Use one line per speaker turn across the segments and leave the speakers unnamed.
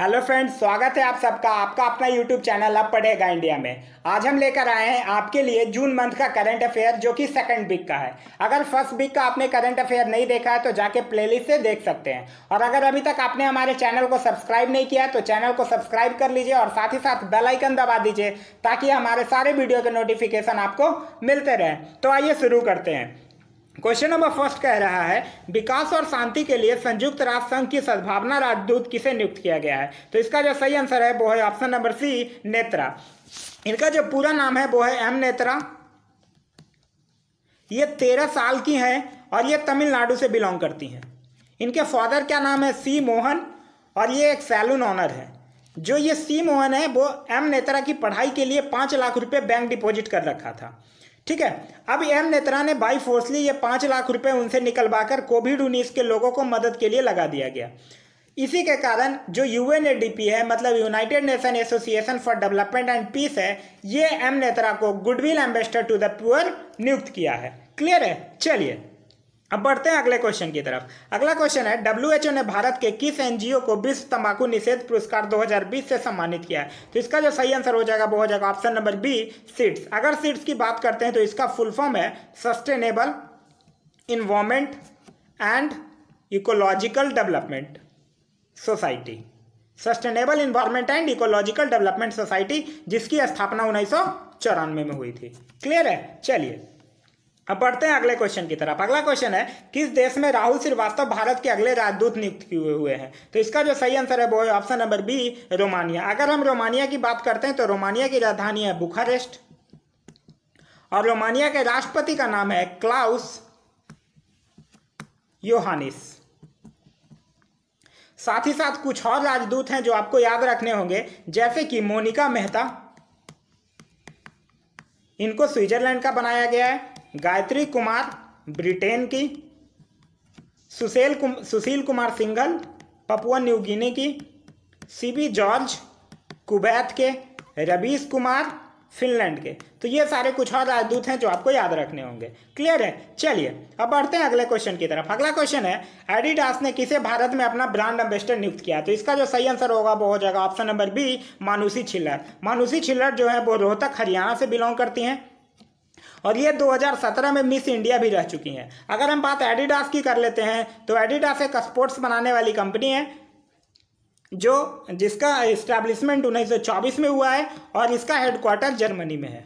hello friends स्वागत है आप सबका आपका अपना यूट्यूब चैनल अब पढ़ेगा इंडिया में आज हम लेकर आए हैं आपके लिए जून मंथ का करंट अफेयर जो कि सेकंड वीक का है अगर फर्स्ट वीक का आपने करंट अफेयर नहीं देखा है तो जाके प्लेलिस्ट से देख सकते हैं और अगर अभी तक आपने हमारे चैनल को सब्सक्राइब नहीं किया तो चैनल को सब्सक्राइब कर लीजिए और साथ ही साथ बेलाइकन दबा दीजिए ताकि हमारे सारे वीडियो के नोटिफिकेशन आपको मिलते रहें तो आइए शुरू करते हैं क्वेश्चन नंबर फर्स्ट कह रहा है विकास और शांति के लिए संयुक्त राष्ट्र संघ की सद्भावना राजदूत किसे नियुक्त किया गया है तो इसका जो सही आंसर है वो है ऑप्शन नंबर सी नेत्रा इनका जो पूरा नाम है वो है एम नेत्रा ये तेरह साल की हैं और ये तमिलनाडु से बिलोंग करती हैं इनके फादर क्या नाम है सी मोहन और ये एक सैलून ऑनर है जो ये सी मोहन है वो एम नेत्रा की पढ़ाई के लिए पाँच लाख रुपए बैंक डिपॉजिट कर रखा था ठीक है अब एम नेत्रा ने बाई फोर्सली ये पांच लाख रुपए उनसे निकलवाकर कोविड उन्नीस के लोगों को मदद के लिए लगा दिया गया इसी के कारण जो यूएनएडीपी है मतलब United Nation Association for Development and Peace है ये एम नेत्रा को goodwill ambassador to the poor नियुक्त किया है क्लियर है चलिए अब बढ़ते हैं अगले क्वेश्चन की तरफ अगला क्वेश्चन है ओ ने भारत के किस एनजीओ को विश्व तंबाकू निषेध पुरस्कार 2020 से सम्मानित किया है तो इसका जो सही आंसर हो जाएगा वो हो जाएगा ऑप्शन नंबर बी सीड्स अगर सीड्स की बात करते हैं तो इसका फुल फॉर्म है sustainable environment and ecological development society sustainable environment and ecological development society जिसकी स्थापना उन्नीस में हुई थी क्लियर है चलिए अब बढ़ते हैं अगले क्वेश्चन की तरफ अगला क्वेश्चन है किस देश में राहुल श्रीवास्तव भारत के अगले राजदूत नियुक्त किए हुए हैं तो इसका जो सही आंसर है वो है ऑप्शन नंबर बी रोमानिया अगर हम रोमानिया की बात करते हैं तो रोमानिया की राजधानी है बुखारेस्ट और रोमानिया के राष्ट्रपति का नाम है क्लाउस योहानिस साथ ही साथ कुछ और राजदूत हैं जो आपको याद रखने होंगे जैसे कि मोनिका मेहता इनको स्विट्जरलैंड का बनाया गया है गायत्री कुमार ब्रिटेन की सुशील कुम, सुशील कुमार सिंगल पपुआ न्यू गिनी की सीबी जॉर्ज कुबैत के रवीश कुमार फिनलैंड के तो ये सारे कुछ और राजदूत हैं जो आपको याद रखने होंगे क्लियर है चलिए अब बढ़ते हैं अगले क्वेश्चन की तरफ अगला क्वेश्चन है एडिडास ने किसे भारत में अपना ब्रांड एम्बेसडर नियुक्त किया तो इसका जो सही आंसर होगा वो हो जाएगा option number B Manushi Chhillar Manushi Chhillar जो है वो रोहतक हरियाणा से बिलोंग करती हैं और ये 2017 में मिस इंडिया भी रह चुकी हैं अगर हम बात एडिडास की कर लेते हैं तो एडिडास एक स्पोर्ट्स बनाने वाली कंपनी है जो जिसका इस्टेब्लिशमेंट 1924 में हुआ है और इसका हेडक्वार्टर जर्मनी में है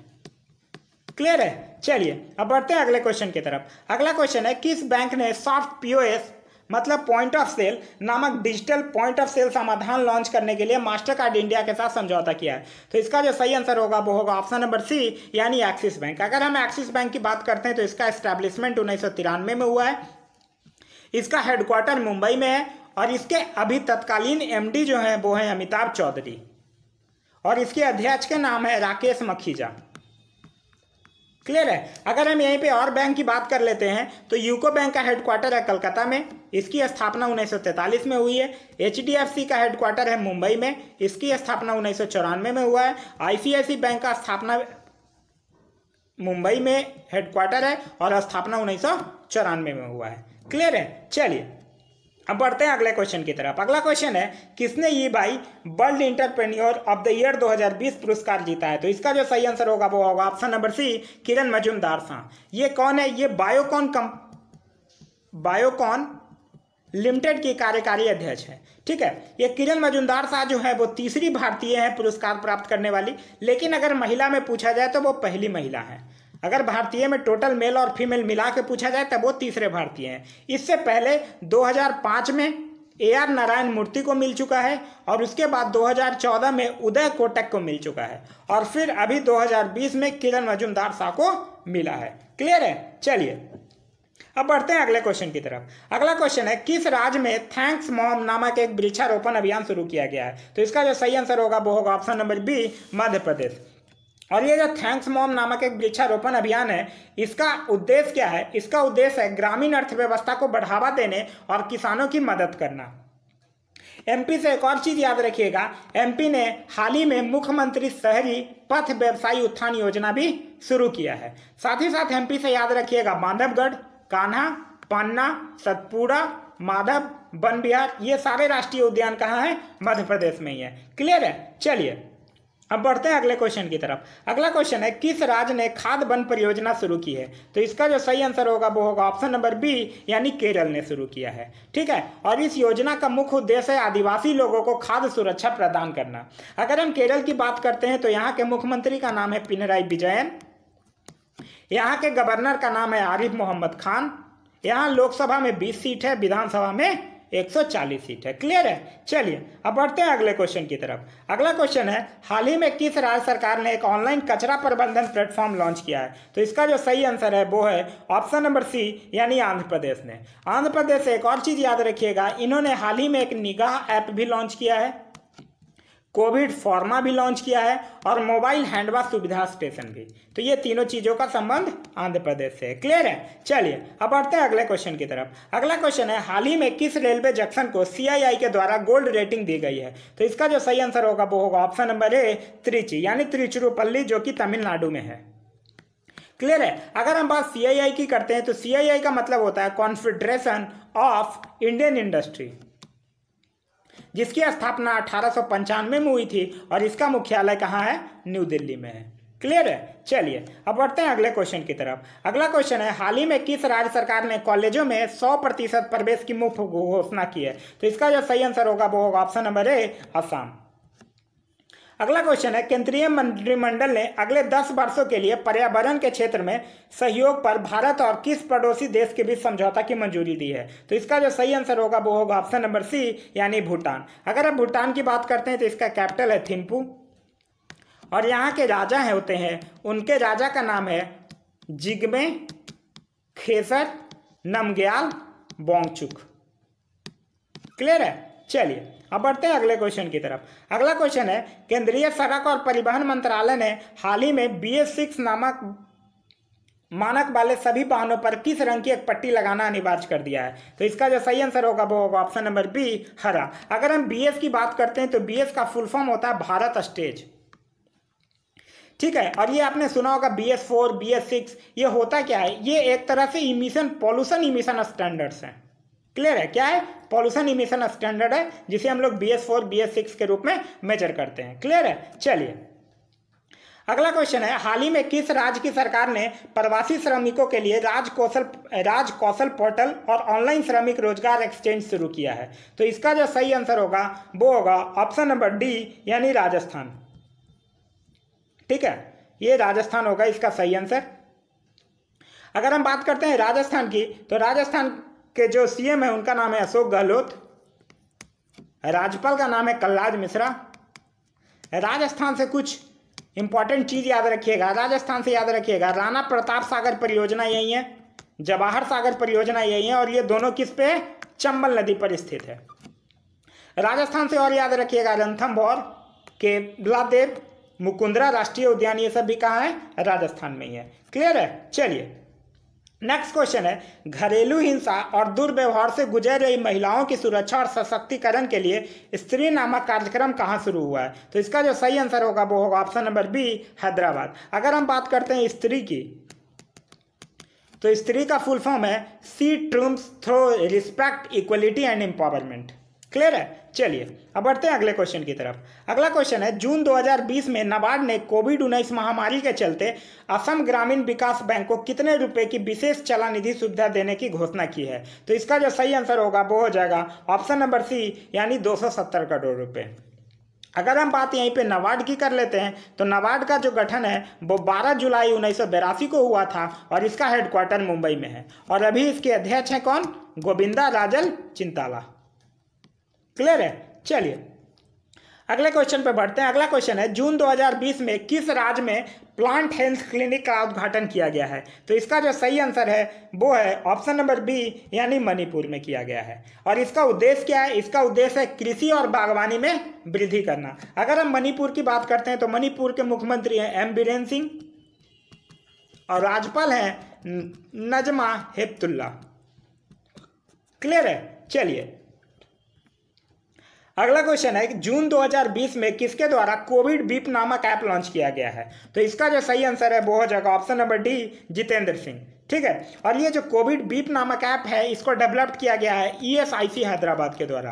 क्लियर है चलिए अब बढ़ते हैं अगले क्वेश्चन की तरफ अगला क्वेश्चन है किस बैंक ने सॉफ्ट पीओएस मतलब पॉइंट ऑफ सेल नामक डिजिटल पॉइंट ऑफ सेल समाधान लॉन्च करने के लिए मास्टर कार्ड इंडिया के साथ समझौता किया है तो इसका जो सही आंसर होगा वो होगा ऑप्शन नंबर सी यानी एक्सिस बैंक अगर हम एक्सिस बैंक की बात करते हैं तो इसका एस्टेब्लिशमेंट उन्नीस में हुआ है इसका हेडक्वार्टर मुंबई में है और इसके अभी तत्कालीन एमडी जो हैं वो हैं अमिताभ चौधरी और इसके अध्यक्ष के नाम है राकेश मखीजा क्लियर है अगर हम यहीं पे और बैंक की बात कर लेते हैं तो यूको बैंक का हेडक्वार्टर है कलकत्ता में इसकी स्थापना उन्नीस में हुई है एच का हेडक्वार्टर है मुंबई में इसकी स्थापना उन्नीस में हुआ है आई बैंक का स्थापना मुंबई में हेडक्वार्टर है और स्थापना उन्नीस में हुआ है क्लियर है चलिए अब बढ़ते हैं अगले क्वेश्चन की तरफ अगला क्वेश्चन है किसने ये भाई world entrepreneur of the year 2020 पुरस्कार जीता है तो इसका जो सही आंसर होगा वो होगा option number C Kiran Mazumdar Shaw ये कौन है ये बायोकॉन कम बायोकॉन लिमिटेड की कार्यकारी अध्यक्ष है ठीक है ये किरण मजुमदार शाह जो है वो तीसरी भारतीय है पुरस्कार प्राप्त करने वाली लेकिन अगर महिला में पूछा जाए तो वो पहली महिला है अगर भारतीय में टोटल मेल और फीमेल मिला के पूछा जाए तब वो तीसरे भारतीय हैं इससे पहले 2005 में ए आर नारायण मूर्ति को मिल चुका है और उसके बाद 2014 में उदय कोटक को मिल चुका है और फिर अभी 2020 में किरण मजुमदार शाह को मिला है क्लियर है चलिए अब बढ़ते हैं अगले क्वेश्चन की तरफ अगला क्वेश्चन है किस राज्य में थैंक्स मॉम नामक एक वृक्षारोपण अभियान शुरू किया गया है तो इसका जो सही आंसर होगा वो होगा option number B Madhya Pradesh और ये जो थैंक्स मॉम नामक एक वृक्षारोपण अभियान है इसका उद्देश्य क्या है इसका उद्देश्य है ग्रामीण अर्थव्यवस्था को बढ़ावा देने और किसानों की मदद करना एमपी से एक और चीज़ याद रखिएगा एमपी ने हाल ही में मुख्यमंत्री शहरी पथ व्यवसायी उत्थान योजना भी शुरू किया है साथ ही साथ एमपी से याद रखिएगा बांधवगढ़ कान्हा पन्ना सतपुड़ा माधव वन ये सारे राष्ट्रीय उद्यान कहाँ हैं मध्य प्रदेश में ही है क्लियर है चलिए अब बढ़ते हैं अगले क्वेश्चन की तरफ अगला क्वेश्चन है किस राज्य ने खाद बन परियोजना शुरू की है तो इसका जो सही आंसर होगा वो होगा ऑप्शन नंबर बी यानी केरल ने शुरू किया है ठीक है और इस योजना का मुख्य उद्देश्य है आदिवासी लोगों को खाद सुरक्षा प्रदान करना अगर हम केरल की बात करते हैं तो यहाँ के मुख्यमंत्री का नाम है पिनराई विजयन यहाँ के गवर्नर का नाम है आरिफ मोहम्मद खान यहाँ लोकसभा में बीस सीट है विधानसभा में 140 सीट है क्लियर है चलिए अब बढ़ते हैं अगले क्वेश्चन की तरफ अगला क्वेश्चन है हाल ही में किस राज्य सरकार ने एक ऑनलाइन कचरा प्रबंधन प्लेटफॉर्म लॉन्च किया है तो इसका जो सही आंसर है वो है ऑप्शन नंबर सी यानी आंध्र प्रदेश ने आंध्र प्रदेश से एक और चीज़ याद रखिएगा इन्होंने हाल ही में एक निगाह ऐप भी लॉन्च किया है कोविड फॉर्मा भी लॉन्च किया है और मोबाइल हैंडवाश सुविधा स्टेशन भी तो ये तीनों चीज़ों का संबंध आंध्र प्रदेश से है क्लियर है चलिए अब बढ़ते हैं अगले क्वेश्चन की तरफ अगला क्वेश्चन है हाल ही में किस रेलवे जंक्शन को सीआईआई के द्वारा गोल्ड रेटिंग दी गई है तो इसका जो सही आंसर होगा वो होगा ऑप्शन नंबर ए त्रिची यानी त्रिचुरुपल्ली जो कि तमिलनाडु में है क्लियर है अगर हम बात सी की करते हैं तो सी का मतलब होता है कॉन्फेडरेशन ऑफ इंडियन इंडस्ट्री जिसकी स्थापना अठारह में हुई थी और इसका मुख्यालय कहाँ है न्यू दिल्ली में है क्लियर है चलिए अब बढ़ते हैं अगले क्वेश्चन की तरफ अगला क्वेश्चन है हाल ही में किस राज्य सरकार ने कॉलेजों में 100 प्रतिशत प्रवेश की मुफ्त घोषणा की है तो इसका जो सही आंसर होगा वो होगा ऑप्शन नंबर ए असम अगला क्वेश्चन है केंद्रीय मंत्रिमंडल ने अगले दस वर्षों के लिए पर्यावरण के क्षेत्र में सहयोग पर भारत और किस पड़ोसी देश के बीच समझौता की मंजूरी दी है तो इसका जो सही आंसर होगा वो होगा ऑप्शन नंबर सी यानी भूटान अगर आप भूटान की बात करते हैं तो इसका कैपिटल है थिम्पू और यहाँ के राजा हैं होते हैं उनके राजा का नाम है जिगमे खेसर नमग्याल बोंगचुक क्लियर है चलिए अब बढ़ते हैं अगले क्वेश्चन की तरफ अगला क्वेश्चन है केंद्रीय सड़क और परिवहन मंत्रालय ने हाल ही में बी एस सिक्स नामक मानक वाले सभी वाहनों पर किस रंग की एक पट्टी लगाना अनिवार्य कर दिया है तो इसका जो सही आंसर होगा वो होगा ऑप्शन नंबर बी हरा अगर हम एस की बात करते हैं तो एस का फुल फॉर्म होता है भारत स्टेज ठीक है और ये आपने सुना होगा B S four B S six ये होता क्या है ये एक तरह से इमिशन पॉल्यूशन इमिशन स्टैंडर्ड्स हैं क्लियर है क्या है पॉल्यूशन इमिशन स्टैंडर्ड है जिसे हम लोग B S four B S six के रूप में मेजर करते हैं क्लियर है चलिए अगला क्वेश्चन है हाल ही में किस राज्य की सरकार ने प्रवासी श्रमिकों के लिए राज कौशल राज कौशल पोर्टल और ऑनलाइन श्रमिक रोजगार एक्सचेंज शुरू किया है तो इसका जो सही आंसर होगा वो होगा ऑप्शन नंबर डी यानी राजस्थान ठीक है ये राजस्थान होगा इसका सही आंसर अगर हम बात करते हैं राजस्थान की तो राजस्थान के जो सीएम है उनका नाम है अशोक गहलोत राज्यपाल का नाम है कलराज मिश्रा राजस्थान से कुछ इंपॉर्टेंट चीज़ याद रखिएगा राजस्थान से याद रखिएगा राणा प्रताप सागर परियोजना यही है जवाहर सागर परियोजना यही है और ये दोनों किस पे चंबल नदी पर स्थित है राजस्थान से और याद रखिएगा रंथम भौर के ब्लादेव मुकुंदरा राष्ट्रीय उद्यान ये सब भी कहाँ है राजस्थान में ही है क्लियर है चलिए नेक्स्ट क्वेश्चन है घरेलू हिंसा और दुर्व्यवहार से गुजर रही महिलाओं की सुरक्षा और सशक्तिकरण के लिए स्त्री नामक कार्यक्रम कहाँ शुरू हुआ है तो इसका जो सही आंसर होगा वो होगा ऑप्शन नंबर बी हैदराबाद अगर हम बात करते हैं स्त्री की तो स्त्री का फुल फॉर्म है सी ट्रूम्स through respect equality and empowerment clear है चलिए अब बढ़ते हैं अगले क्वेश्चन की तरफ अगला क्वेश्चन है जून 2020 में नाबार्ड ने कोविड उन्नीस महामारी के चलते असम ग्रामीण विकास बैंक को कितने रुपए की विशेष चला निधि सुविधा देने की घोषणा की है तो इसका जो सही आंसर होगा वो हो जाएगा ऑप्शन नंबर सी यानी दो करोड़ रुपये अगर हम बात यहीं पे नवार्ड की कर लेते हैं तो नवार्ड का जो गठन है वो 12 जुलाई उन्नीस को हुआ था और इसका हेडक्वार्टर मुंबई में है और अभी इसके अध्यक्ष हैं कौन गोविंदा राजल चिंताला क्लियर है चलिए अगले क्वेश्चन पे बढ़ते हैं अगला क्वेश्चन है जून 2020 में किस राज्य में प्लांट हेल्थ क्लिनिक का उद्घाटन किया गया है तो इसका जो सही आंसर है वो है ऑप्शन नंबर बी यानी मणिपुर में किया गया है और इसका उद्देश्य क्या है इसका उद्देश्य है कृषि और बागवानी में वृद्धि करना अगर हम मणिपुर की बात करते हैं तो मणिपुर के मुख्यमंत्री हैं एम बीरेन सिंह और राज्यपाल हैं नजमा हेपतुल्ला क्लियर है चलिए अगला क्वेश्चन है कि जून 2020 में किसके द्वारा कोविड बीप नामक ऐप लॉन्च किया गया है तो इसका जो सही आंसर है वो हो जाएगा option number D Jitendra Singh ठीक है और ये जो कोविड बीप नामक ऐप है इसको डेवलप्ड किया गया है ईएसआईसी e हैदराबाद के द्वारा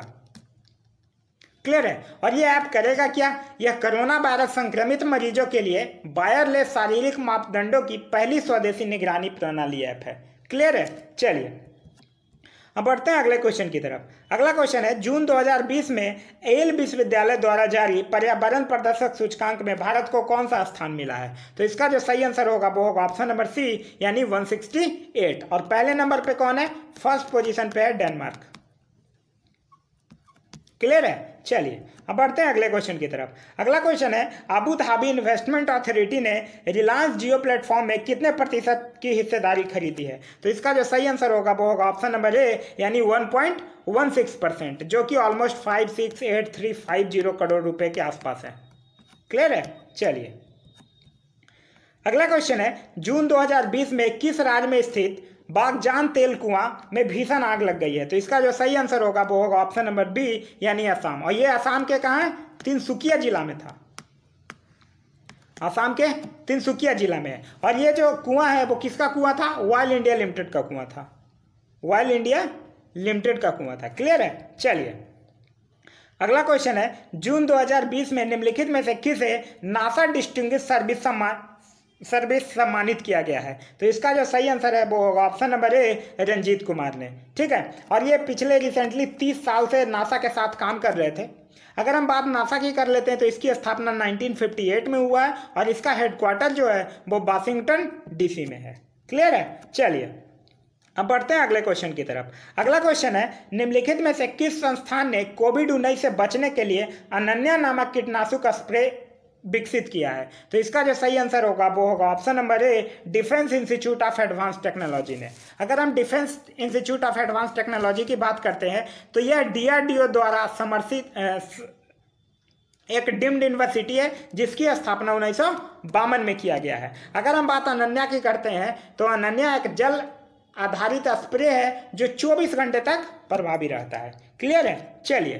क्लियर है और ये ऐप करेगा क्या यह कोरोना वायरस संक्रमित मरीजों के लिए वायरलेस शारीरिक मापदंडों की पहली स्वदेशी निगरानी प्रणाली ऐप है क्लियर है चलिए अब बढ़ते हैं अगले क्वेश्चन की तरफ अगला क्वेश्चन है जून 2020 में एल विश्वविद्यालय द्वारा जारी पर्यावरण प्रदर्शक सूचकांक में भारत को कौन सा स्थान मिला है तो इसका जो सही आंसर होगा वो होगा ऑप्शन नंबर सी यानी 168 और पहले नंबर पे कौन है फर्स्ट पोजीशन पे है डेनमार्क क्लियर है चलिए अब बढ़ते हैं अगले क्वेश्चन की तरफ अगला क्वेश्चन है अबू धाबी इन्वेस्टमेंट अथॉरिटी ने रिलायंस जियो प्लेटफॉर्म में कितने प्रतिशत की हिस्सेदारी खरीदी है तो इसका जो सही आंसर होगा वो होगा ऑप्शन नंबर ए यानी one point one six percent जो कि almost five six eight three five zero crore रुपए के आसपास है क्लियर है चलिए अगला क्वेश्चन है जून 2020 में किस राज्य में स्थित बागजान तेल कुआं में भीषण आग लग गई है तो इसका जो सही आंसर होगा वो होगा ऑप्शन नंबर बी यानी असम और ये असम के कहाँ है तीनसुकिया जिला में था असम के तीनसुकिया जिला में और ये जो कुआं है वो किसका कुआं था वाइल इंडिया लिमिटेड का कुआं था वाइल इंडिया लिमिटेड का कुआं था क्लियर है चलिए अगला क्वेश्चन है जून 2020 में निम्नलिखित में से किसे नासा डिस्टिंग सर्विस सम्मान सर्विस सम्मानित किया गया है तो इसका जो सही आंसर है वो होगा option number A Ranjit Kumar ने ठीक है और ये पिछले रिसेंटली तीस साल से नासा के साथ काम कर रहे थे अगर हम बात नासा की कर लेते हैं तो इसकी स्थापना 1958 में हुआ है और इसका हेडक्वार्टर जो है वो वाशिंगटन डीसी में है क्लियर है चलिए अब बढ़ते हैं अगले क्वेश्चन की तरफ अगला क्वेश्चन है निम्नलिखित में से किस संस्थान ने कोविड उन्नीस से बचने के लिए अनन्या नामक कीटनाशु का स्प्रे विकसित किया है तो इसका जो सही आंसर होगा वो होगा option number A defence institute of advance technology ने अगर हम defence institute of advance technology की बात करते हैं तो यह डीआरडीओ द्वारा समर्थित एक डिम्ड यूनिवर्सिटी है जिसकी स्थापना उन्नीस में किया गया है अगर हम बात अनन्या की करते हैं तो अनन्या एक जल आधारित स्प्रे है जो 24 घंटे तक प्रभावी रहता है क्लियर है चलिए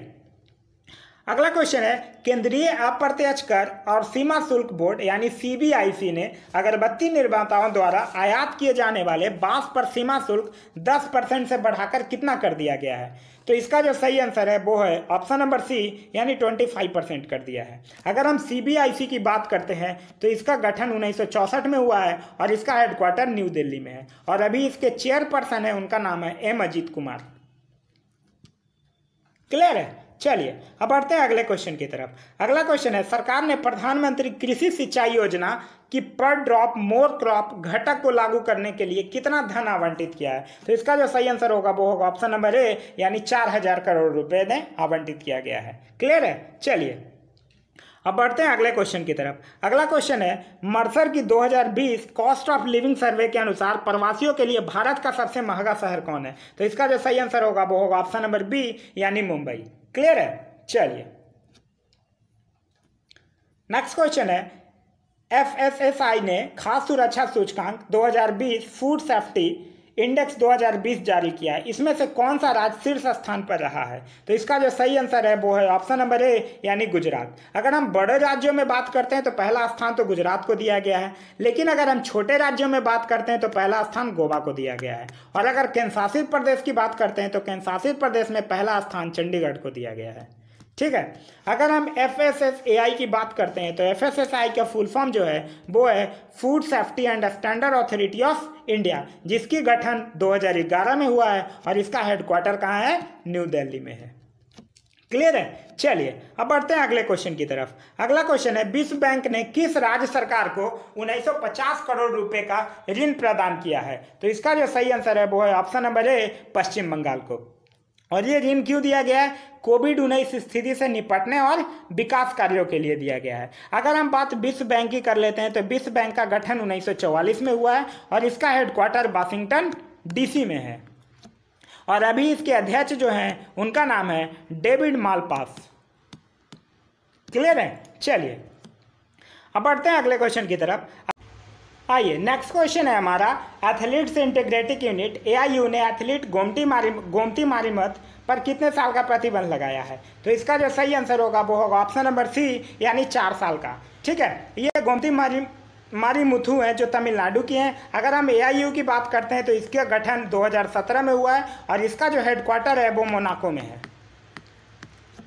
अगला क्वेश्चन है केंद्रीय अप्रत्यक्ष कर और सीमा शुल्क बोर्ड यानी सीबीआईसी ने अगरबत्ती निर्माताओं द्वारा आयात किए जाने वाले बांस पर सीमा शुल्क 10 परसेंट से बढ़ाकर कितना कर दिया गया है तो इसका जो सही आंसर है वो है ऑप्शन नंबर सी यानी 25 परसेंट कर दिया है अगर हम सीबीआईसी की बात करते हैं तो इसका गठन उन्नीस में हुआ है और इसका हेडक्वार्टर न्यू दिल्ली में है और अभी इसके चेयरपर्सन है उनका नाम है एम अजीत कुमार क्लियर है चलिए अब बढ़ते हैं अगले क्वेश्चन की तरफ अगला क्वेश्चन है सरकार ने प्रधानमंत्री कृषि सिंचाई योजना की पर ड्रॉप मोर क्रॉप घटक को लागू करने के लिए कितना धन आवंटित किया है तो इसका जो सही आंसर होगा वो होगा ऑप्शन नंबर ए यानी चार हजार करोड़ रुपए ने आवंटित किया गया है क्लियर है चलिए अब बढ़ते हैं अगले क्वेश्चन की तरफ अगला क्वेश्चन है मर्सर की 2020 कॉस्ट ऑफ लिविंग सर्वे के अनुसार प्रवासियों के लिए भारत का सबसे महंगा शहर कौन है तो इसका जो सही आंसर होगा वो होगा ऑप्शन नंबर बी यानी मुंबई क्लियर है चलिए नेक्स्ट क्वेश्चन है एफ एस एस आई ने खास सुरक्षा सूचकांक 2020 फूड सेफ्टी इंडेक्स 2020 जारी किया है इसमें से कौन सा राज्य शीर्ष स्थान पर रहा है तो इसका जो सही आंसर है वो है ऑप्शन नंबर ए यानी गुजरात अगर हम बड़े राज्यों में बात करते हैं तो पहला स्थान तो गुजरात को दिया गया है लेकिन अगर हम छोटे राज्यों में बात करते हैं तो पहला स्थान गोवा को दिया गया है और अगर केंद्रशासित प्रदेश की बात करते हैं तो केंद्रशासित प्रदेश में पहला स्थान चंडीगढ़ को दिया गया है ठीक है अगर हम F S S A I की बात करते हैं तो एफ एस एस आई का फुल फॉर्म जो है वो है food safety and standard authority of India जिसकी गठन 2011 में हुआ है और इसका हेडक्वार्टर कहाँ है न्यू दिल्ली में है क्लियर है चलिए अब बढ़ते हैं अगले क्वेश्चन की तरफ अगला क्वेश्चन है विश्व बैंक ने किस राज्य सरकार को 1950 करोड़ रुपए का ऋण प्रदान किया है तो इसका जो सही आंसर है वो है option number A Paschim Bangal को और ये ऋण क्यों दिया गया है कोविड उन्नीस स्थिति से निपटने और विकास कार्यों के लिए दिया गया है अगर हम बात विश्व बैंक की कर लेते हैं तो विश्व बैंक का गठन 1944 में हुआ है और इसका हेडक्वार्टर वाशिंगटन डीसी में है और अभी इसके अध्यक्ष जो हैं उनका नाम है डेविड मालपास क्लियर है चलिए अब बढ़ते हैं अगले क्वेश्चन की तरफ आइए नेक्स्ट क्वेश्चन है हमारा एथलीट से इंटीग्रेटिक यूनिट एआईयू ने एथलीट गोमती मारी गोमती मारीमत पर कितने साल का प्रतिबंध लगाया है तो इसका जो सही आंसर होगा वो होगा ऑप्शन नंबर सी यानी चार साल का ठीक है ये गोमती मारी मारी मुथु हैं जो तमिलनाडु की हैं अगर हम एआईयू की बात करते हैं तो इसका गठन 2017 में हुआ है और इसका जो हेडक्वार्टर है वो मोनाको में है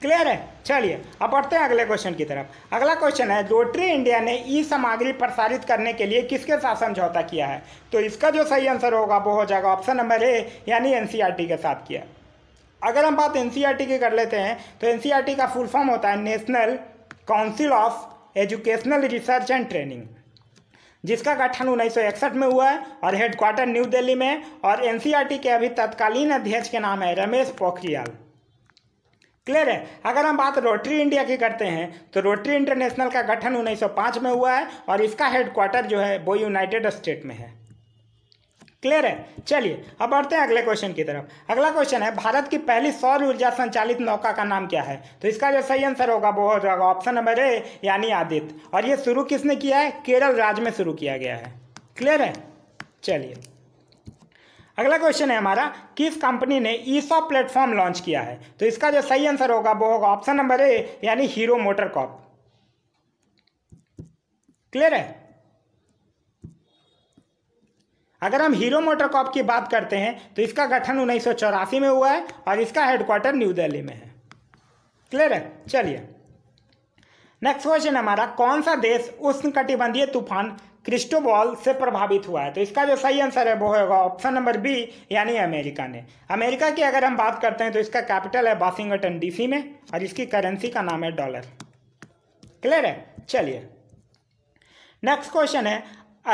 क्लियर है चलिए अब बढ़ते हैं अगले क्वेश्चन की तरफ अगला क्वेश्चन है रोटरी इंडिया ने ई सामग्री प्रसारित करने के लिए किसके साथ समझौता किया है तो इसका जो सही आंसर होगा वो हो जाएगा ऑप्शन नंबर ए यानी एन e के साथ किया अगर हम बात एन e की कर लेते हैं तो एन e का फुल फॉर्म होता है national council of educational research and training जिसका गठन उन्नीस में हुआ है और हेडक्वार्टर न्यू दिल्ली में और एनसीईआरटी के अभी तत्कालीन अध्यक्ष के नाम है रमेश पोखरियाल क्लियर है अगर हम बात रोटरी इंडिया की करते हैं तो रोटरी इंटरनेशनल का गठन 1905 में हुआ है और इसका हेडक्वार्टर जो है वो यूनाइटेड स्टेट में है क्लियर है चलिए अब बढ़ते हैं अगले क्वेश्चन की तरफ अगला क्वेश्चन है भारत की पहली सौर ऊर्जा संचालित नौका का नाम क्या है तो इसका जो सही आंसर होगा वो हो जाएगा ऑप्शन नंबर ए यानी आदित्य और ये शुरू किसने किया है केरल राज्य में शुरू किया गया है क्लियर है चलिए अगला क्वेश्चन है हमारा किस कंपनी ने ईसॉप प्लेटफॉर्म लॉन्च किया है तो इसका जो सही आंसर होगा वो होगा ऑप्शन नंबर ए यानी हीरो मोटर कॉप क्लियर है अगर हम हीरो मोटर कॉप की बात करते हैं तो इसका गठन उन्नीस में हुआ है और इसका हेडक्वार्टर न्यू दिल्ली में है क्लियर है चलिए नेक्स्ट क्वेश्चन हमारा कौन सा देश उष्ण कटिबंधीय तूफान क्रिस्टोबॉल से प्रभावित हुआ है तो इसका जो सही आंसर है वो होगा ऑप्शन नंबर बी यानी अमेरिका ने अमेरिका की अगर हम बात करते हैं तो इसका कैपिटल है वाशिंगटन डीसी में और इसकी करेंसी का नाम है डॉलर क्लियर है चलिए नेक्स्ट क्वेश्चन है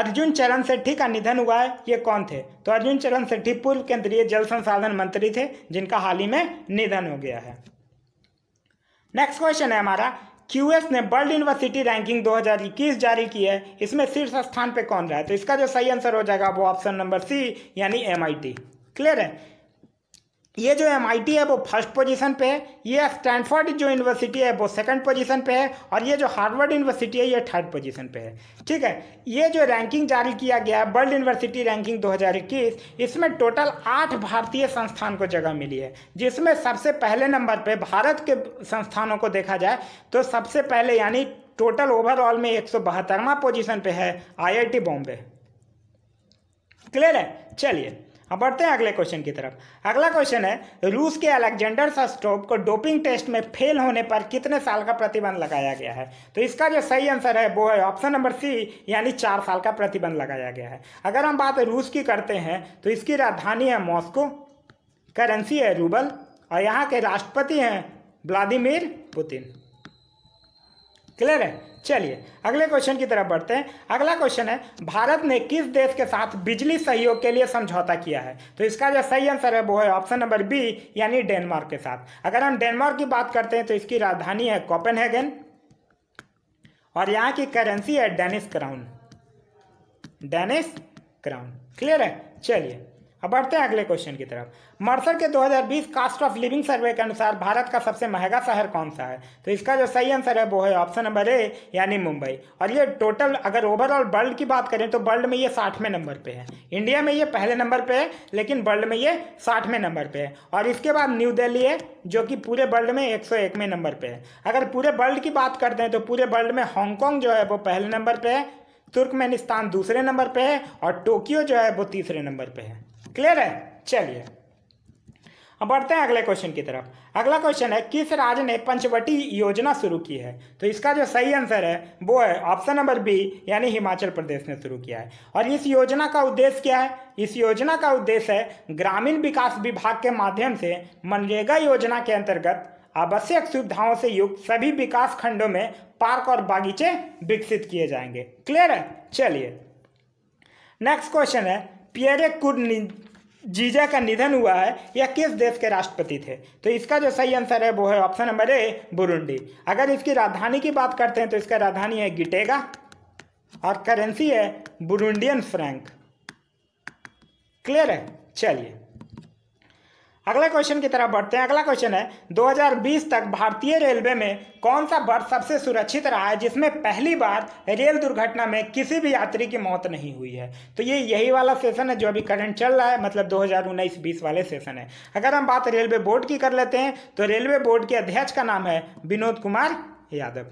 अर्जुन चरण सेठी का निधन हुआ है ये कौन थे तो अर्जुन चरण सेठी पूर्व केंद्रीय जल संसाधन मंत्री थे जिनका हाल ही में निधन हो गया है नेक्स्ट क्वेश्चन है हमारा क्यू ने वर्ल्ड यूनिवर्सिटी रैंकिंग 2021 जारी की है इसमें शीर्ष स्थान पे कौन रहा है तो इसका जो सही आंसर हो जाएगा वो ऑप्शन नंबर सी यानी एम क्लियर है ये जो एम है वो फर्स्ट पोजीशन पे है ये स्टैनफोर्ड जो यूनिवर्सिटी है वो सेकंड पोजीशन पे है और ये जो हार्वर्ड यूनिवर्सिटी है ये थर्ड पोजीशन पे है ठीक है ये जो रैंकिंग जारी किया गया है वर्ल्ड यूनिवर्सिटी रैंकिंग 2021 इसमें टोटल आठ भारतीय संस्थान को जगह मिली है जिसमें सबसे पहले नंबर पर भारत के संस्थानों को देखा जाए तो सबसे पहले यानी टोटल ओवरऑल में एक पोजीशन पे है आई बॉम्बे क्लियर है चलिए अब बढ़ते हैं अगले क्वेश्चन की तरफ अगला क्वेश्चन है रूस के अलेक्जेंडर सस्टोप को डोपिंग टेस्ट में फेल होने पर कितने साल का प्रतिबंध लगाया गया है तो इसका जो सही आंसर है वो है ऑप्शन नंबर सी यानी चार साल का प्रतिबंध लगाया गया है अगर हम बात रूस की करते हैं तो इसकी राजधानी है मॉस्को करेंसी है रूबल और यहाँ के राष्ट्रपति हैं व्लादिमिर पुतिन क्लियर है चलिए अगले क्वेश्चन की तरफ बढ़ते हैं अगला क्वेश्चन है भारत ने किस देश के साथ बिजली सहयोग के लिए समझौता किया है तो इसका जो सही आंसर है वो है ऑप्शन नंबर बी यानी डेनमार्क के साथ अगर हम डेनमार्क की बात करते हैं तो इसकी राजधानी है कॉपेनहेगन और यहाँ की करेंसी है Danish crown Danish crown clear है चलिए अब बढ़ते हैं अगले क्वेश्चन की तरफ मर्सर के 2020 कास्ट ऑफ लिविंग सर्वे के अनुसार भारत का सबसे महंगा शहर कौन सा है तो इसका जो सही आंसर है वो है ऑप्शन नंबर ए यानी मुंबई और ये टोटल अगर ओवरऑल वर्ल्ड की बात करें तो वर्ल्ड में ये साठवें नंबर पे है इंडिया में ये पहले नंबर पे है लेकिन वर्ल्ड में ये साठवें नंबर पे है और इसके बाद न्यू दिल्ली है जो कि पूरे वर्ल्ड में एक नंबर पर है अगर पूरे वर्ल्ड की बात करते हैं तो पूरे वर्ल्ड में हांगकॉन्ग जो है वो पहले नंबर पर है तुर्कमेनिस्तान दूसरे नंबर पर है और टोक्यो जो है वो तीसरे नंबर पर है क्लियर है चलिए अब बढ़ते हैं अगले क्वेश्चन की तरफ अगला क्वेश्चन है किस राज्य ने पंचवटी योजना शुरू की है तो इसका जो सही आंसर है वो है ऑप्शन नंबर बी यानी हिमाचल प्रदेश ने शुरू किया है और इस योजना का उद्देश्य क्या है इस योजना का उद्देश्य है ग्रामीण विकास विभाग के माध्यम से मनरेगा योजना के अंतर्गत आवश्यक सुविधाओं से युक्त सभी विकास खंडों में पार्क और बागीचे विकसित किए जाएंगे क्लियर है चलिए नेक्स्ट क्वेश्चन है पियरे कुर्न जीजा का निधन हुआ है यह किस देश के राष्ट्रपति थे तो इसका जो सही आंसर है वो है ऑप्शन नंबर ए बुरुंडी अगर इसकी राजधानी की बात करते हैं तो इसका राजधानी है गिटेगा और करेंसी है बुरुंडियन फ्रैंक क्लियर है चलिए अगला क्वेश्चन की तरफ बढ़ते हैं अगला क्वेश्चन है 2020 तक भारतीय रेलवे में कौन सा बर्थ सबसे सुरक्षित रहा है जिसमें पहली बार रेल दुर्घटना में किसी भी यात्री की मौत नहीं हुई है तो ये यही वाला सेशन है जो अभी करंट चल रहा है मतलब 2019-20 वाले सेशन है अगर हम बात रेलवे बोर्ड की कर लेते हैं तो रेलवे बोर्ड के अध्यक्ष का नाम है विनोद कुमार यादव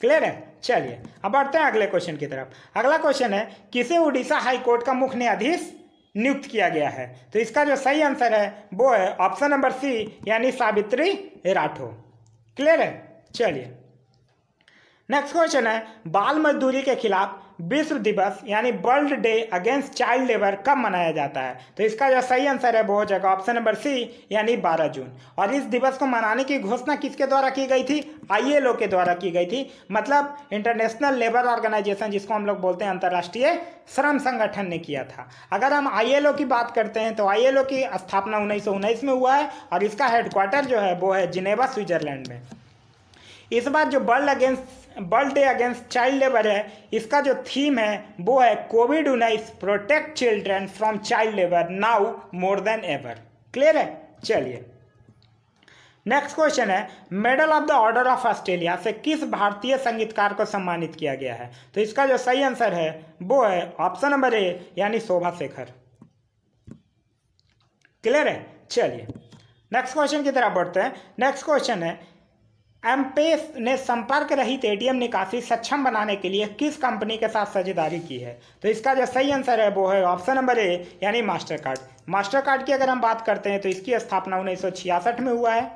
क्लियर है चलिए अब बढ़ते हैं अगले क्वेश्चन की तरफ अगला क्वेश्चन है किसे उड़ीसा हाईकोर्ट का मुख्य न्यायाधीश नियुक्त किया गया है तो इसका जो सही आंसर है वो है ऑप्शन नंबर सी यानी सावित्री राठौर क्लियर है चलिए नेक्स्ट क्वेश्चन है बाल मजदूरी के खिलाफ विश्व दिवस यानी world day against child labour कब मनाया जाता है तो इसका जो सही आंसर है वो हो जाएगा ऑप्शन नंबर सी यानी 12 जून और इस दिवस को मनाने की घोषणा किसके द्वारा की गई थी आई के द्वारा की गई थी मतलब इंटरनेशनल लेबर ऑर्गेनाइजेशन जिसको हम लोग बोलते हैं अंतर्राष्ट्रीय श्रम संगठन ने किया था अगर हम आई की बात करते हैं तो आई की स्थापना उन्नीस में हुआ है और इसका हेडक्वार्टर जो है वो है जिनेवा स्विट्जरलैंड में इस बार जो world against world day against child labour है इसका जो थीम है वो है कोविड उन्नीस protect children from child labour now more than ever clear है चलिए नेक्स्ट क्वेश्चन है medal of the order of Australia से किस भारतीय संगीतकार को सम्मानित किया गया है तो इसका जो सही आंसर है वो है ऑप्शन नंबर ए यानी शोभा शेखर क्लियर है चलिए नेक्स्ट क्वेश्चन की तरफ बढ़ते हैं नेक्स्ट क्वेश्चन है एम ने संपर्क रहित ए निकासी सक्षम बनाने के लिए किस कंपनी के साथ साझेदारी की है तो इसका जो सही आंसर है वो है ऑप्शन नंबर ए यानी मास्टर कार्ड मास्टर कार्ड की अगर हम बात करते हैं तो इसकी स्थापना उन्नीस में हुआ है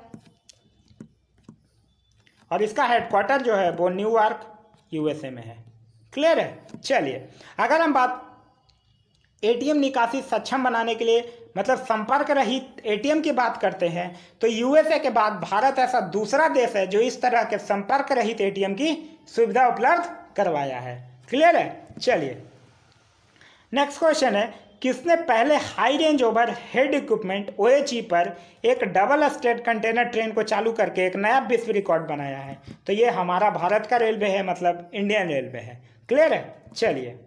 और इसका हेडक्वार्टर जो है वो न्यूयॉर्क यूएसए में है क्लियर है चलिए अगर हम बात एटीएम निकासी सक्षम बनाने के लिए मतलब संपर्क रहित एटीएम की बात करते हैं तो यूएसए के बाद भारत ऐसा दूसरा देश है जो इस तरह के संपर्क रहित एटीएम की सुविधा उपलब्ध करवाया है क्लियर है चलिए नेक्स्ट क्वेश्चन है किसने पहले high range over head equipment ओ पर एक डबल स्टेट कंटेनर ट्रेन को चालू करके एक नया विश्व रिकॉर्ड बनाया है तो ये हमारा भारत का रेलवे है मतलब इंडियन रेलवे है क्लियर है चलिए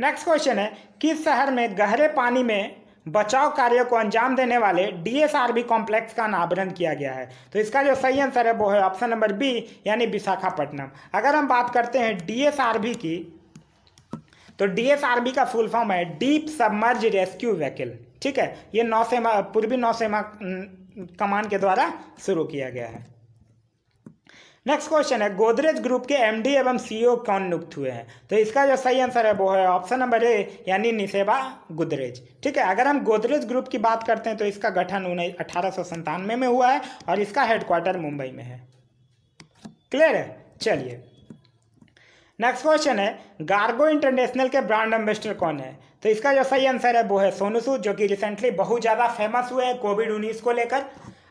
नेक्स्ट क्वेश्चन है किस शहर में गहरे पानी में बचाव कार्यों को अंजाम देने वाले डीएसआरबी कॉम्प्लेक्स का अनावरण किया गया है तो इसका जो सही आंसर है वो है ऑप्शन नंबर बी यानी विशाखापट्टनम अगर हम बात करते हैं डीएसआरबी की तो डीएसआरबी का फुल फॉर्म है डीप सबमर्ज रेस्क्यू व्हीकल ठीक है ये नौसेमा पूर्वी नौसेमा कमान के द्वारा शुरू किया गया है नेक्स्ट क्वेश्चन है गोदरेज ग्रुप के एमडी एवं सीईओ e कौन नियुक्त हुए हैं तो इसका जो सही आंसर है वो है ऑप्शन नंबर ए यानी निसेबा गोदरेज ठीक है अगर हम गोदरेज ग्रुप की बात करते हैं तो इसका गठन उन्नीस अठारह में, में हुआ है और इसका हेडक्वार्टर मुंबई में है क्लियर है चलिए नेक्स्ट क्वेश्चन है गार्गो इंटरनेशनल के ब्रांड एम्बेसडर कौन है तो इसका जो सही आंसर है वो है सोनू सूद जो कि रिसेंटली बहुत ज़्यादा फेमस हुए हैं कोविड उन्नीस को लेकर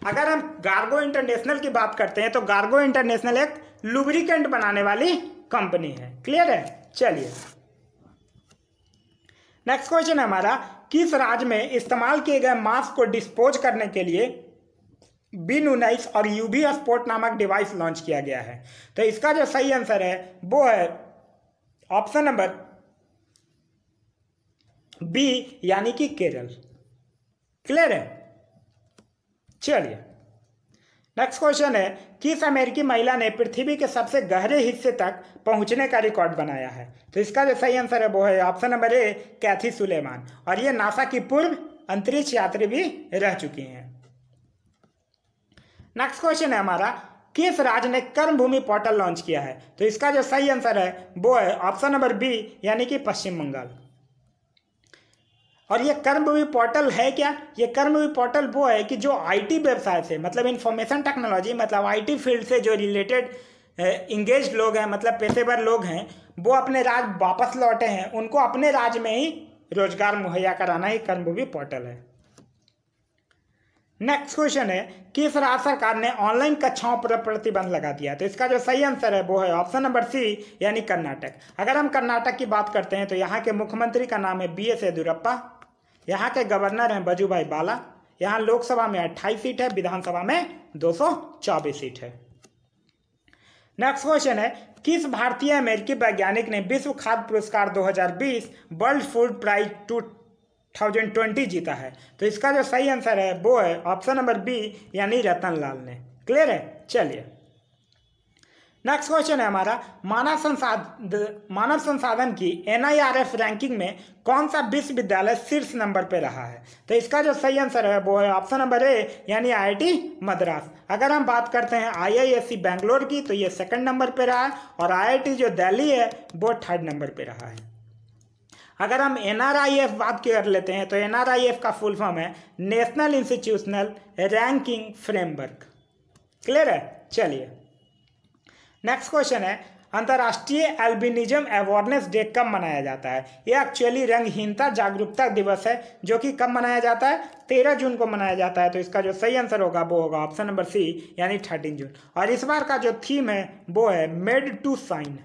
अगर हम गार्गो इंटरनेशनल की बात करते हैं तो गार्गो इंटरनेशनल एक लुब्रिकेंट बनाने वाली कंपनी है क्लियर है चलिए नेक्स्ट क्वेश्चन है हमारा किस राज्य में इस्तेमाल किए गए मास्क को डिस्पोज करने के लिए बिन उन्नीस और यूबी स्पोर्ट नामक डिवाइस लॉन्च किया गया है तो इसका जो सही आंसर है वो है ऑप्शन नंबर बी यानी कि केरल क्लियर है चलिए नेक्स्ट क्वेश्चन है किस अमेरिकी महिला ने पृथ्वी के सबसे गहरे हिस्से तक पहुंचने का रिकॉर्ड बनाया है तो इसका जो सही आंसर है वो है option number A Kathy Sullivan और ये नासा की पूर्व अंतरिक्ष यात्री भी रह चुकी हैं नेक्स्ट क्वेश्चन है हमारा किस राज्य ने कर्मभूमि पोर्टल लॉन्च किया है तो इसका जो सही आंसर है वो है ऑप्शन नंबर बी यानी कि पश्चिम बंगाल और ये कर्मभूमि पोर्टल है क्या ये कर्मभूमि पोर्टल वो है कि जो आईटी व्यवसाय से मतलब इंफॉर्मेशन टेक्नोलॉजी मतलब आईटी फील्ड से जो रिलेटेड इंगेज eh, लोग हैं मतलब पेशेवर लोग हैं वो अपने राज्य वापस लौटे हैं उनको अपने राज्य में ही रोजगार मुहैया कराना ही कर्मभूमि पोर्टल है नेक्स्ट क्वेश्चन है किस राज्य सरकार ने ऑनलाइन कक्षाओं पर प्रतिबंध लगा दिया तो इसका जो सही आंसर है वो है ऑप्शन नंबर सी यानी कर्नाटक अगर हम कर्नाटक की बात करते हैं तो यहाँ के मुख्यमंत्री का नाम है बी एस येदुरप्पा यहाँ के गवर्नर हैं बजू भाई बाला यहाँ लोकसभा में अट्ठाईस सीट है विधानसभा में दो सीट है नेक्स्ट क्वेश्चन है किस भारतीय अमेरिकी वैज्ञानिक ने विश्व खाद्य पुरस्कार 2020 वर्ल्ड फूड प्राइज टू 2020 जीता है तो इसका जो सही आंसर है वो है ऑप्शन नंबर बी यानी रतन लाल ने क्लियर है चलिए नेक्स्ट क्वेश्चन है हमारा मानव संसाधन मानव संसाधन की एन रैंकिंग में कौन सा विश्वविद्यालय शीर्ष नंबर पर रहा है तो इसका जो सही आंसर है वो है ऑप्शन नंबर ए यानी आईआईटी मद्रास अगर हम बात करते हैं आईआईएससी बेंगलोर की तो ये सेकंड नंबर पर रहा है और आईआईटी जो दिल्ली है वो थर्ड नंबर पर रहा है अगर हम एन बात कर लेते हैं तो एन का फुल फॉर्म है national institutional ranking framework clear है चलिए नेक्स्ट क्वेश्चन है अंतर्राष्ट्रीय एल्बिनिज्म अवेयरनेस डे कब मनाया जाता है यह एक्चुअली रंगहीनता जागरूकता दिवस है जो कि कब मनाया जाता है तेरह जून को मनाया जाता है तो इसका जो सही आंसर होगा वो होगा ऑप्शन नंबर सी यानी थर्टीन जून और इस बार का जो थीम है वो है मेड टू साइन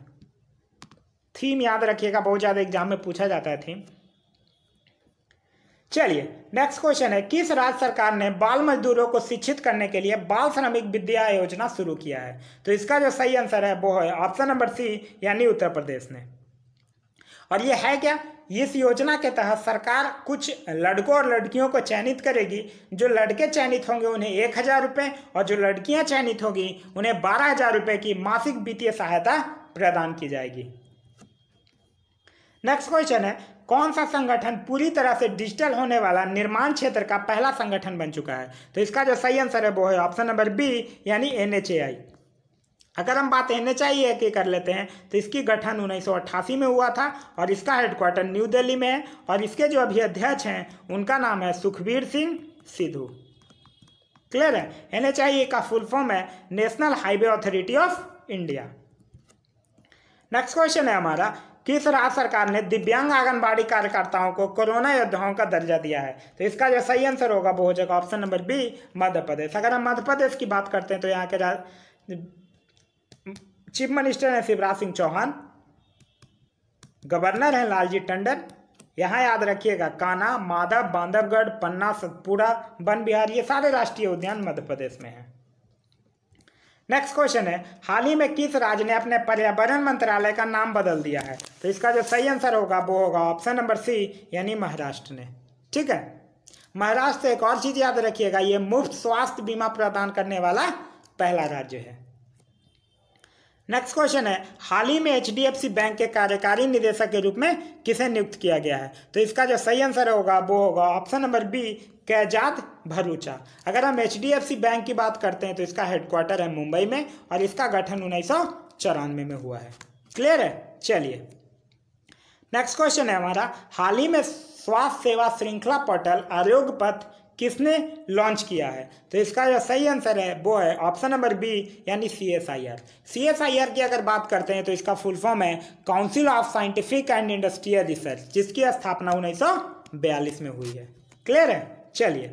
थीम याद रखिएगा बहुत ज़्यादा एग्जाम में पूछा जाता है थीम चलिए नेक्स्ट क्वेश्चन है किस राज्य सरकार ने बाल मजदूरों को शिक्षित करने के लिए बाल श्रमिक विद्या योजना शुरू किया है तो इसका जो सही आंसर है वो है ऑप्शन नंबर सी यानी उत्तर प्रदेश ने और ये है क्या इस योजना के तहत सरकार कुछ लड़कों और लड़कियों को चयनित करेगी जो लड़के चयनित होंगे उन्हें एक हज़ार रुपये और जो लड़कियां चयनित होगी उन्हें बारह हज़ार रुपये की मासिक वित्तीय सहायता प्रदान की जाएगी नेक्स्ट क्वेश्चन है कौन सा संगठन पूरी तरह से डिजिटल होने वाला निर्माण क्षेत्र का पहला संगठन बन चुका है तो इसका जो सही आंसर है वो है ऑप्शन नंबर बी यानी एन अगर हम बात एन एच आई की कर लेते हैं तो इसकी गठन उन्नीस में हुआ था और इसका हेडक्वार्टर न्यू दिल्ली में है और इसके जो अभी अध्यक्ष हैं उनका नाम है सुखबीर सिंह सिद्धू क्लियर है एन एच आई का फुल फॉर्म है national highway authority of India next question है हमारा किस राज्य सरकार ने दिव्यांग आंगनबाड़ी कार्यकर्ताओं को कोरोना योद्धाओं का दर्जा दिया है तो इसका जो सही आंसर होगा वो हो जाएगा option number B Madhya Pradesh अगर हम मध्य प्रदेश की बात करते हैं तो यहाँ के चीफ मिनिस्टर हैं शिवराज सिंह चौहान गवर्नर हैं लालजी टंडन यहाँ याद रखिएगा काना माधव बांधवगढ़ पन्ना सतपुड़ा वन बिहार ये सारे राष्ट्रीय उद्यान मध्य प्रदेश में हैं नेक्स्ट क्वेश्चन है हाल ही में किस राज्य ने अपने पर्यावरण मंत्रालय का नाम बदल दिया है तो इसका जो सही आंसर होगा वो होगा ऑप्शन नंबर सी यानी महाराष्ट्र ने ठीक है महाराष्ट्र एक और चीज़ याद रखिएगा ये मुफ्त स्वास्थ्य बीमा प्रदान करने वाला पहला राज्य है नेक्स्ट क्वेश्चन है हाल ही में एच बैंक के कार्यकारी निदेशक के रूप में किसे नियुक्त किया गया है तो इसका जो सही आंसर होगा वो होगा option number B Kaizad Bharucha अगर हम एच बैंक की बात करते हैं तो इसका हेडक्वार्टर है मुंबई में और इसका गठन उन्नीस में हुआ है क्लियर है चलिए नेक्स्ट क्वेश्चन है हमारा हाल ही में स्वास्थ्य सेवा श्रृंखला पोर्टल आरोग्य पथ किसने लॉन्च किया है तो इसका जो सही आंसर है वो है ऑप्शन नंबर बी यानी C S I R C S I R की अगर बात करते हैं तो इसका फुल फॉर्म है council of scientific and industrial research जिसकी स्थापना उन्नीस सौ बयालीस में हुई है क्लियर है चलिए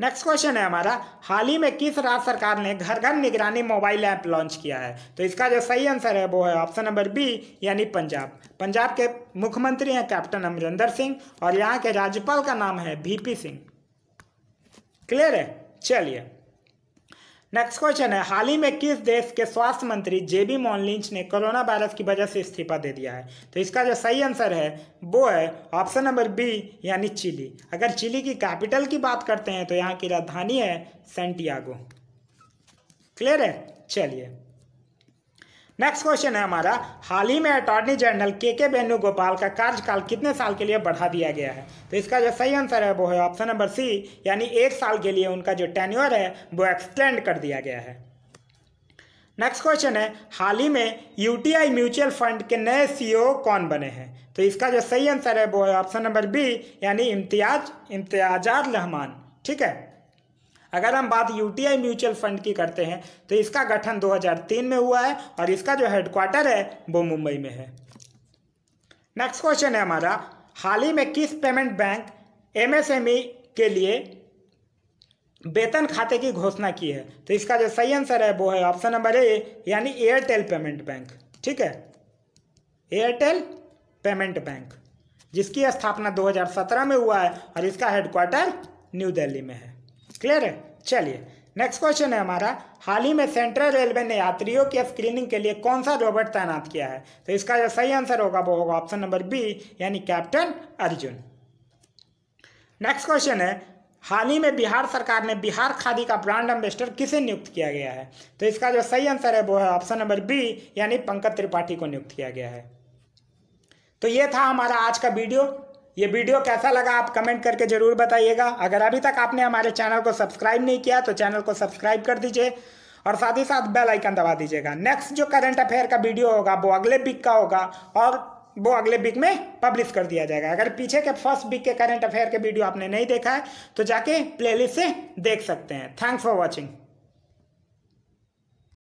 नेक्स्ट क्वेश्चन है हमारा हाल ही में किस राज्य सरकार ने घर घर निगरानी मोबाइल ऐप लॉन्च किया है तो इसका जो सही आंसर है वो है ऑप्शन नंबर बी यानी पंजाब पंजाब के मुख्यमंत्री हैं कैप्टन अमरिंदर सिंह और यहाँ के राज्यपाल का नाम है वीपी सिंह क्लियर है चलिए नेक्स्ट क्वेश्चन है हाल ही में किस देश के स्वास्थ्य मंत्री जेबी मोनलिंच ने कोरोना वायरस की वजह से इस्तीफा दे दिया है तो इसका जो सही आंसर है वो है ऑप्शन नंबर बी यानी चिली अगर चिली की कैपिटल की बात करते हैं तो यहाँ की राजधानी है सेंटियागो क्लियर है चलिए नेक्स्ट क्वेश्चन है हमारा हाल ही में अटॉर्नी जनरल के के वेणुगोपाल का कार्यकाल कितने साल के लिए बढ़ा दिया गया है तो इसका जो सही आंसर है वो है ऑप्शन नंबर सी यानी एक साल के लिए उनका जो टेन्यूअर है वो एक्सटेंड कर दिया गया है नेक्स्ट क्वेश्चन है हाल ही में यूटीआई म्यूचुअल फंड के नए सीईओ e कौन बने हैं तो इसका जो सही आंसर है वो है ऑप्शन नंबर बी यानी इम्तियाज इम्तियाजाद रहमान ठीक है अगर हम बात यूटीआई म्यूचुअल फंड की करते हैं तो इसका गठन 2003 में हुआ है और इसका जो हेडक्वार्टर है वो मुंबई में है नेक्स्ट क्वेश्चन है हमारा हाल ही में किस पेमेंट बैंक एमएसएमई के लिए वेतन खाते की घोषणा की है तो इसका जो सही आंसर है वो है ऑप्शन नंबर ए यानी एयरटेल पेमेंट बैंक ठीक है एयरटेल पेमेंट बैंक जिसकी स्थापना 2017 में हुआ है और इसका हेडक्वार्टर न्यू दिल्ली में है क्लियर है चलिए नेक्स्ट क्वेश्चन है हमारा हाल ही में सेंट्रल रेलवे ने यात्रियों की स्क्रीनिंग के लिए कौन सा रोबोट तैनात किया है तो इसका जो सही आंसर होगा वो होगा ऑप्शन नंबर बी यानी कैप्टन अर्जुन नेक्स्ट क्वेश्चन है हाल ही में बिहार सरकार ने बिहार खादी का ब्रांड एम्बेसडर किसे नियुक्त किया गया है तो इसका जो सही आंसर है वो है ऑप्शन नंबर बी यानी पंकज त्रिपाठी को नियुक्त किया गया है तो ये था हमारा आज का वीडियो ये वीडियो कैसा लगा आप कमेंट करके ज़रूर बताइएगा अगर अभी तक आपने हमारे चैनल को सब्सक्राइब नहीं किया तो चैनल को सब्सक्राइब कर दीजिए और साथ ही साथ बेल आइकन दबा दीजिएगा नेक्स्ट जो करंट अफेयर का वीडियो होगा वो अगले वीक का होगा और वो अगले वीक में पब्लिश कर दिया जाएगा अगर पीछे के फर्स्ट वीक के करंट अफेयर के वीडियो आपने नहीं देखा है तो जाके प्लेलिस्ट से देख सकते हैं थैंक्स फॉर वॉचिंग